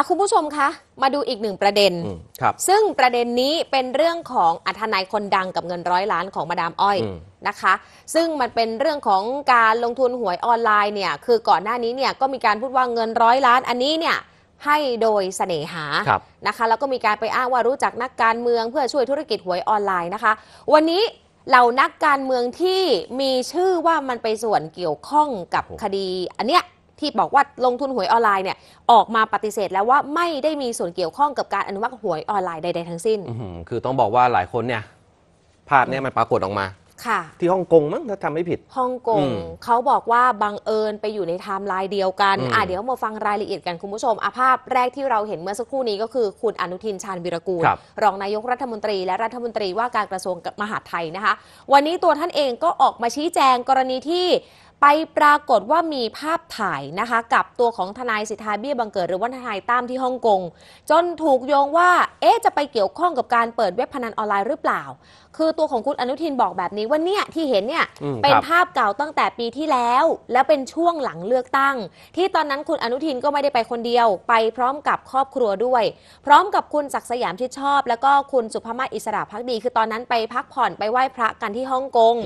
ะคุณผู้ชมคะมาดูอีกหนึ่งประเด็นครับซึ่งประเด็นนี้เป็นเรื่องของอัธนายคนดังกับเงินร้อยล้านของมาดามอ้อยนะคะ ซึ่งมันเป็นเรื่องของการลงทุนหวยออนไลน์เนี่ยคือก่อนหน้านี้เนี่ยก็มีการพูดว่าเงินร้อยล้าน อันนี้เนี่ยให้โดยเสน่หานะคะแล้วก็มีการไปอ้างว่ารู้จักนักการเมืองเพื่อช่วยธุรกิจหวยออนไลน์นะคะ วันนี้เหล่านักการเมืองที่มีชื่อว่ามันไปส่วนเกี่ยวข้องกับคดีอันเนี้ยที่บอกว่าลงทุนหวยออนไลน์เนี่ยออกมาปฏิเสธแล้วว่าไม่ได้มีส่วนเกี่ยวข้องกับการอนุมัติหวยออนไลน์ใดๆทั้งสิ้น้คือต้องบอกว่าหลายคนเนี่ยภาพเนี่ยมันปรากฏออกมา ค่ะ ที่ฮ่องกงมั้งถ้าทำไม่ผิด ฮ่องกงเขาบอกว่าบังเอิญไปอยู่ในไทม์ไลน์เดียวกัน อ่าเดี๋ยวมาฟังรายละเอียดกันคุณผู้ชมอภาพแรกที่เราเห็นเมื่อสักครู่นี้ ก็คือคุณอนุทินชาญวิรกูลรรองนายกรัฐมนตรีและรัฐมนตรีว่าการกระทรวงมหาดไทยนะคะวันนี้ตัวท่านเองก็ออกมาชี้แจงกรณีที่ไปปรากฏว่ามีภาพถ่ายนะคะ กับตัวของทนายสิทธาเบี้ยบังเกิดหรือว่าทนายตั้มที่ฮ่องกงจนถูกโยงว่า เอ๊ะจะไปเกี่ยวข้องกับการเปิดเว็บพนันออนไลน์หรือเปล่าคือตัวของคุณอนุทินบอกแบบนี้ว่าเนี่ยที่เห็นเนี่ยเป็นภาพเก่าตั้งแต่ปีที่แล้ว และเป็นช่วงหลังเลือกตั้ง ที่ตอนนั้นคุณอนุทินก็ไม่ได้ไปคนเดียว ไปพร้อมกับครอบครัวด้วย พร้อมกับคุณศักดิ์สยามที่ชอบ แล้วก็คุณสุภมาศอิสระพักดี คือตอนนั้นไปพักผ่อนไปไหว้พระกันที่ฮ่องกง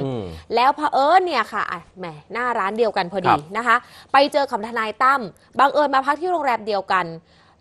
แล้วเอิญเนี่ยค่ะ่ะแหมหน้า้าร้านเดียวกันพอดีนะคะ ไปเจอคำทนายตั้มบังเอิญมาพักที่โรงแรมเดียวกัน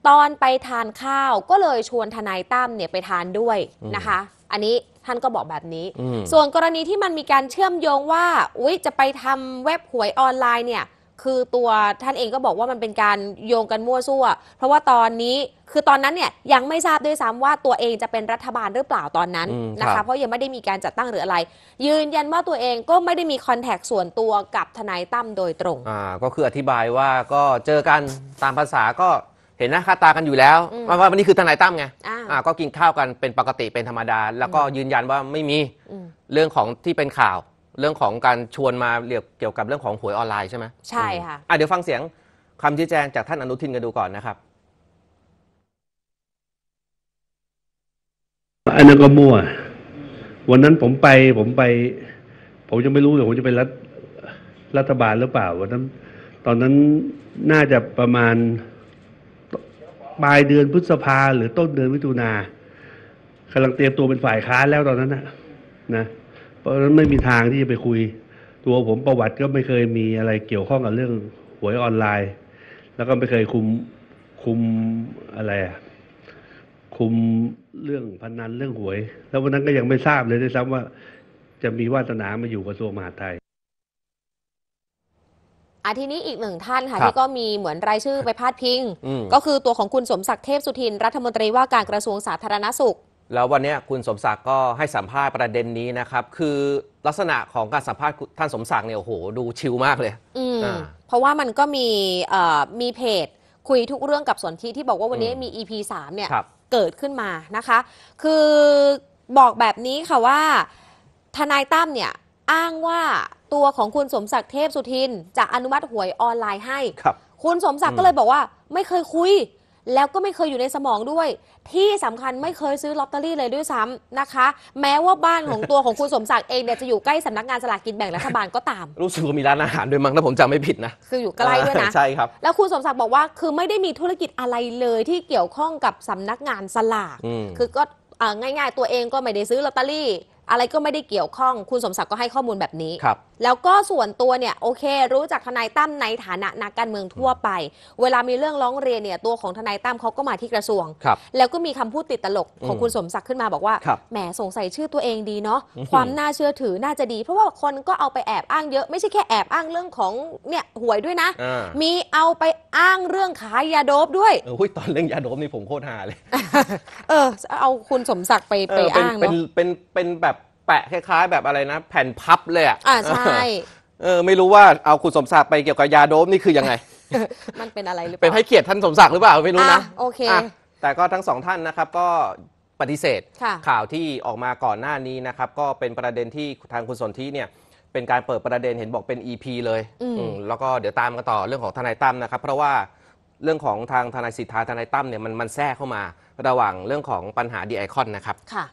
ตอนไปทานข้าว ก็เลยชวนทนายตั้มเนี่ยไปทานด้วยนะคะ อันนี้ท่านก็บอกแบบนี้ ส่วนกรณีที่มันมีการเชื่อมโยงว่าอุ๊ยจะไปทำเว็บหวยออนไลน์เนี่ยคือตัวท่านเองก็บอกว่ามันเป็นการโยงกันมั่วซั่วเพราะว่าตอนนี้คือตอนนั้นเนี่ยยังไม่ทราบด้วยซ้ำว่าตัวเองจะเป็นรัฐบาลหรือเปล่าตอนนั้นนะคะเพราะยังไม่ได้มีการจัดตั้งหรืออะไร ยืนยันว่าตัวเองก็ไม่ได้มีคอนแทคส่วนตัวกับทนายตั้มโดยตรงอ่าก็คืออธิบายว่าก็เจอกันตามภาษาก็เห็นหน้าค่าตากันอยู่แล้วว่าวันนี้คือทนายตั้มไงอ่าก็กินข้าวกันเป็นปกติเป็นธรรมดาแล้วก็ยืนยันว่าไม่มีเรื่องของที่เป็นข่าวเรื่องของการชวนมาเกี่ยวกับเรื่องของหวยออนไลน์ใช่ไหมใช่ค่ะ อ่ะเดี๋ยวฟังเสียงคำชี้แจงจากท่านอนุทินกันดูก่อนนะครับ อันนั้นก็มั่ววันนั้นผมไปผมไป ผมยังไม่รู้เลยผมจะไปรัฐรัฐบาลหรือเปล่าวันนั้น ตอนนั้นน่าจะประมาณปลายเดือนพฤษภาหรือต้นเดือนมิถุนากำลังเตรียมตัวเป็นฝ่ายค้านแล้วตอนนั้นนะนะเพราะฉะนั้นไม่มีทางที่จะไปคุย ตัวผมประวัติก็ไม่เคยมีอะไรเกี่ยวข้องกับเรื่องหวยออนไลน์ แล้วก็ไม่เคยคุมคุมอะไร คุมเรื่องพนัน เรื่องหวย แล้ววันนั้นก็ยังไม่ทราบเลยด้วยซ้ำว่าจะมีวาสนามาอยู่กระทรวงมหาดไทยอ่ะทีนี้อีกหนึ่งท่านค่ะที่ก็มีเหมือนรายชื่อไปพาดพิงก็คือตัวของคุณสมศักดิ์เทพสุทิน รัฐมนตรีว่าการกระทรวงสาธารณสุขแล้ววันนี้คุณสมศักดิ์ก็ให้สัมภาษณ์ประเด็นนี้นะครับ คือลักษณะของการสัมภาษณ์ท่านสมศักดิ์เนี่ยโอ้โหดูชิลมากเลยอืมเพราะว่ามันก็มีมีเพจคุยทุกเรื่องกับสนธิที่บอกว่าวันนี้มี EP 3เนี่ยเกิดขึ้นมานะคะ คือบอกแบบนี้ค่ะว่าทนายตั้มเนี่ยอ้างว่าตัวของคุณสมศักดิ์เทพสุทินจะอนุมัติหวยออนไลน์ให้ครับคุณสมศักดิ์ก็เลยบอกว่า ไม่เคยคุยแล้วก็ไม่เคยอยู่ในสมองด้วย ที่สำคัญไม่เคยซื้อลอตเตอรี่เลยด้วยซ้ำนะคะ แม้ว่าบ้านของตัวของคุณสมศักดิ์เองเนี่ยจะอยู่ใกล้สำนักงานสลากกินแบ่งรัฐบาลก็ตาม รู้สึกว่ามีร้านอาหารด้วยมั้งถ้าผมจำไม่ผิดนะคืออยู่ใกล้ด้วยนะ ใช่ครับ แล้วคุณสมศักดิ์บอกว่าคือไม่ได้มีธุรกิจอะไรเลยที่เกี่ยวข้องกับสำนักงานสลาก คือก็ง่ายๆตัวเองก็ไม่ได้ซื้อลอตเตอรี่อะไรก็ไม่ได้เกี่ยวข้อง คุณสมศักดิ์ก็ให้ข้อมูลแบบนี้ครับแล้วก็ส่วนตัวเนี่ยโอเค รู้จักทนายตั้มในฐานะนักการเมืองทั่วไป เวลามีเรื่องร้องเรียนเนี่ย ตัวของทนายตั้มเขาก็มาที่กระทรวงครับแล้วก็มีคำพูดติดตลกของคุณสมศักดิ์ขึ้นมาบอกว่า แหมสงสัยชื่อตัวเองดีเนาะความน่าเชื่อถือน่าจะดีเพราะว่าคนก็เอาไปแอบอ้างเยอะไม่ใช่แค่แอบอ้างเรื่องของเนี่ยหวยด้วยนะ มีเอาไปอ้างเรื่องขายยาโดบด้วยเออหุ้ยตอนเรื่องยาโดบนี่ผมโคตรฮาเลยเออเอาคุณสมศักดิ์ไปไปอ้างเนาะเป็นเป็นแบบแปะคล้ายๆแบบอะไรนะแผ่นพับเลยอ่ะอ่าใช่เออไม่รู้ว่าเอาคุณสมศักดิ์ไปเกี่ยวกับยาโดมนี่คือยังไง มันเป็นอะไรหรือเปล่าเป็นให้เกียรติท่านสมศักดิ์หรือเปล่าไม่รู้นะโอเคแต่ก็ทั้งสองท่านนะครับก็ปฏิเสธ ข่าวที่ออกมาก่อนหน้านี้นะครับก็เป็นประเด็นที่ทางคุณสนธิเนี่ยเป็นการเปิดประเด็นเห็นบอกเป็น EP เลยแล้วก็เดี๋ยวตามกันต่อเรื่องของทนายตั้มนะครับ เพราะว่าเรื่องของทางทนายสิทธาทนายตั้มเนี่ยมันมันแทรกเข้ามาระหว่างเรื่องของปัญหาดีไอคอนนะครับค่ะ